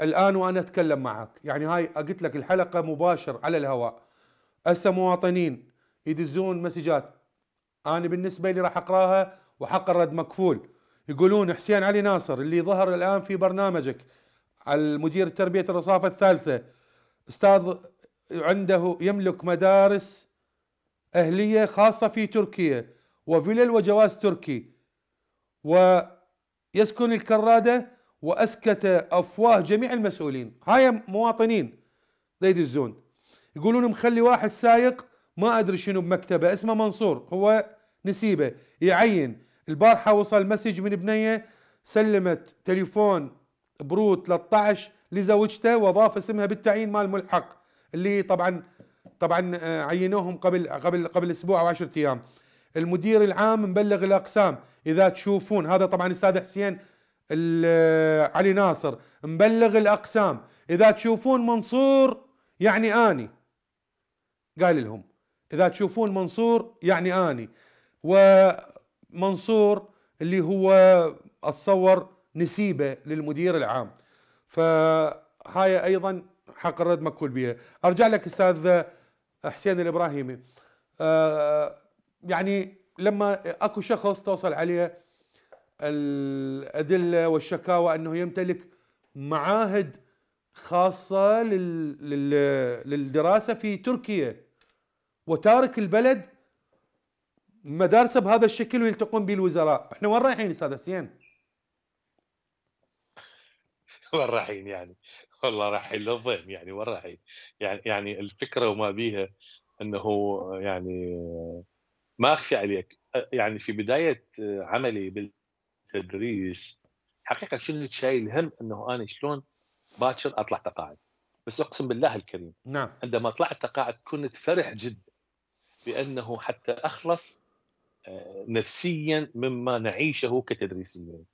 الآن وأنا أتكلم معك يعني هاي قلت لك الحلقة مباشر على الهواء هسه مواطنين يدزون مسجات أنا بالنسبة لي راح أقراها وحق الرد مكفول يقولون حسين علي ناصر اللي ظهر الآن في برنامجك المدير تربية الرصافة الثالثة أستاذ عنده يملك مدارس أهلية خاصة في تركيا وفلل وجواز تركي ويسكن الكرادة واسكت افواه جميع المسؤولين هاي مواطنين ديد الزون يقولون مخلي واحد سايق ما ادري شنو بمكتبه اسمه منصور هو نسيبه يعين البارحه وصل مسج من بنيه سلمت تليفون برو 13 لزوجته واضاف اسمها بالتعيين مال ملحق اللي طبعا طبعا آه، عينوهم قبل قبل قبل اسبوع او 10 ايام المدير العام مبلغ الاقسام اذا تشوفون هذا طبعا استاذ حسين آه، علي ناصر مبلغ الاقسام اذا تشوفون منصور يعني اني قال لهم اذا تشوفون منصور يعني اني ومنصور اللي هو اتصور نسيبه للمدير العام فهاي ايضا حق الرد مكول بها ارجع لك استاذ حسين الابراهيمي أه يعني لما اكو شخص توصل عليه الادله والشكاوى انه يمتلك معاهد خاصه للدراسه في تركيا وتارك البلد مدارسه بهذا الشكل ويلتقون به الوزراء، احنا وين رايحين استاذ حسين؟ وين رايحين يعني؟ والله رايحين للظلم يعني وين رايحين؟ يعني يعني الفكره وما بيها انه يعني ما اخفي عليك يعني في بدايه عملي بال تدريس حقيقه شنو شايل هم انه انا شلون باكر اطلع تقاعد بس اقسم بالله الكريم نعم عندما طلعت تقاعد كنت فرح جدا بانه حتى اخلص آه، نفسيا مما نعيشه كتدريسيين